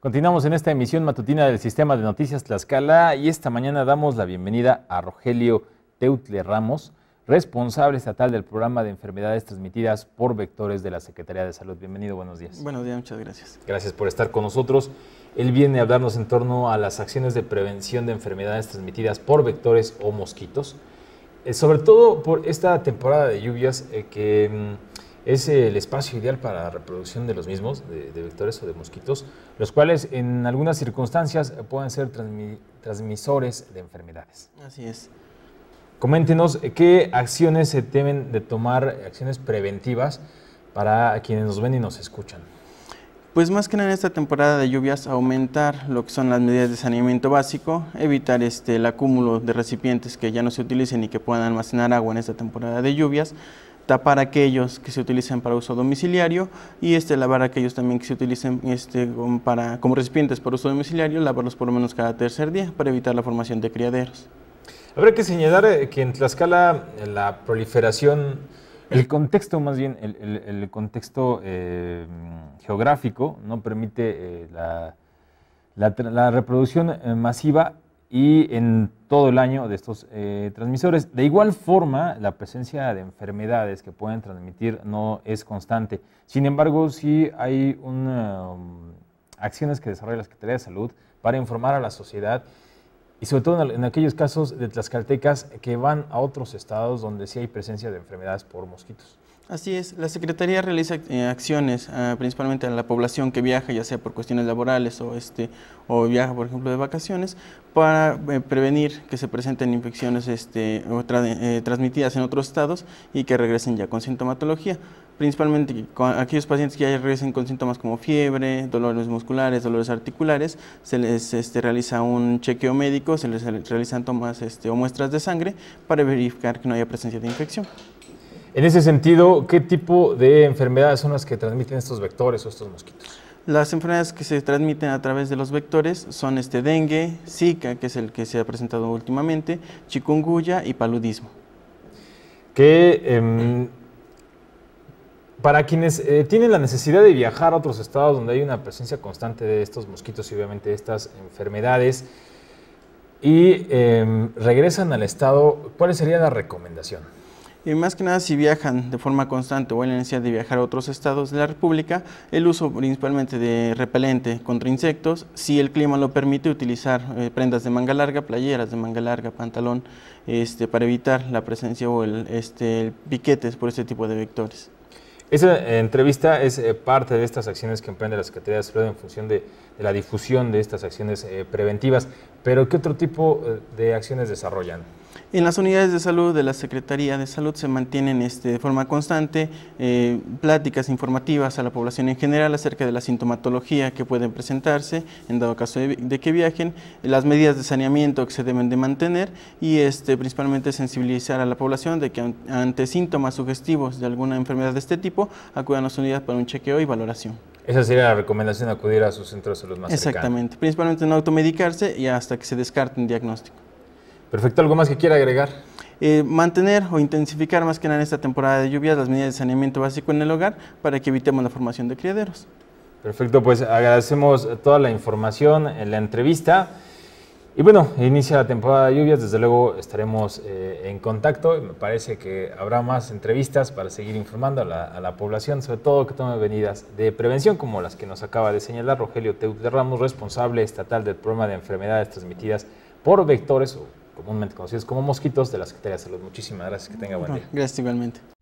Continuamos en esta emisión matutina del Sistema de Noticias Tlaxcala y esta mañana damos la bienvenida a Rogelio Teutle Ramos, responsable estatal del programa de enfermedades transmitidas por vectores de la Secretaría de Salud. Bienvenido, buenos días. Buenos días, muchas gracias. Gracias por estar con nosotros. Él viene a hablarnos en torno a las acciones de prevención de enfermedades transmitidas por vectores o mosquitos, eh, sobre todo por esta temporada de lluvias eh, que... Mm, es el espacio ideal para la reproducción de los mismos, de, vectores o de mosquitos, los cuales en algunas circunstancias pueden ser transmisores de enfermedades. Así es. Coméntenos eh, qué acciones se temen de tomar, acciones preventivas para quienes nos ven y nos escuchan. Pues más que nada en esta temporada de lluvias aumentar lo que son las medidas de saneamiento básico, evitar este, el acúmulo de recipientes que ya no se utilicen y que puedan almacenar agua en esta temporada de lluvias, tapar aquellos que se utilizan para uso domiciliario y este, lavar aquellos también que se utilicen este, para, como recipientes para uso domiciliario, lavarlos por lo menos cada tercer día para evitar la formación de criaderos. Habrá que señalar eh, que en Tlaxcala eh, la proliferación, el contexto más bien, el, contexto eh, geográfico no permite la, la reproducción masiva y en todo el año de estos eh, transmisores. De igual forma, la presencia de enfermedades que pueden transmitir no es constante. Sin embargo, sí hay um, acciones que desarrolla la Secretaría de Salud para informar a la sociedad y sobre todo en, en aquellos casos de tlaxcaltecas que van a otros estados donde sí hay presencia de enfermedades por mosquitos. Así es, la Secretaría realiza eh, acciones ah, principalmente a la población que viaja, ya sea por cuestiones laborales o, este, viaja, por ejemplo, de vacaciones, para eh, prevenir que se presenten infecciones este, eh, transmitidas en otros estados y que regresen ya con sintomatología. Principalmente con aquellos pacientes que ya regresen con síntomas como fiebre, dolores musculares, dolores articulares, se les este, realiza un chequeo médico, se les realizan tomas o muestras de sangre para verificar que no haya presencia de infección. En ese sentido, ¿qué tipo de enfermedades son las que transmiten estos vectores o estos mosquitos? Las enfermedades que se transmiten a través de los vectores son este dengue, Zika, que es el que se ha presentado últimamente, chikungunya y paludismo. Que em, para quienes eh, tienen la necesidad de viajar a otros estados donde hay una presencia constante de estos mosquitos y obviamente de estas enfermedades, y em, regresan al estado, ¿cuál sería la recomendación? más que nada si viajan de forma constante o hay la necesidad de viajar a otros estados de la República, el uso principalmente de repelente contra insectos, si el clima lo permite, utilizar eh, prendas de manga larga, playeras de manga larga, pantalón, este, para evitar la presencia o el, este, piquetes por este tipo de vectores. Esa eh, entrevista es eh, parte de estas acciones que emprende la Secretaría de Salud en función de, la difusión de estas acciones preventivas, pero ¿qué otro tipo de acciones desarrollan? En las unidades de salud de la Secretaría de Salud se mantienen este, de forma constante eh, pláticas informativas a la población en general acerca de la sintomatología que pueden presentarse en dado caso de, que viajen, las medidas de saneamiento que se deben de mantener y este, principalmente sensibilizar a la población de que ante síntomas sugestivos de alguna enfermedad de este tipo acudan a las unidades para un chequeo y valoración. Esa sería la recomendación, acudir a sus centros de salud más Exactamente, principalmente no automedicarse y hasta que se descarte un diagnóstico. Perfecto, ¿algo más que quiera agregar? Eh, mantener o intensificar más que nada en esta temporada de lluvias las medidas de saneamiento básico en el hogar para que evitemos la formación de criaderos. Perfecto, pues agradecemos toda la información en la entrevista. Y bueno, inicia la temporada de lluvias, desde luego estaremos eh, en contacto. Me parece que habrá más entrevistas para seguir informando a la, población, sobre todo que tome medidas de prevención como las que nos acaba de señalar Rogelio de Ramos, responsable estatal del programa de enfermedades transmitidas por vectores o comúnmente conocidos como mosquitos de la Secretaría de Salud. Muchísimas gracias, que tenga buen día. Gracias igualmente.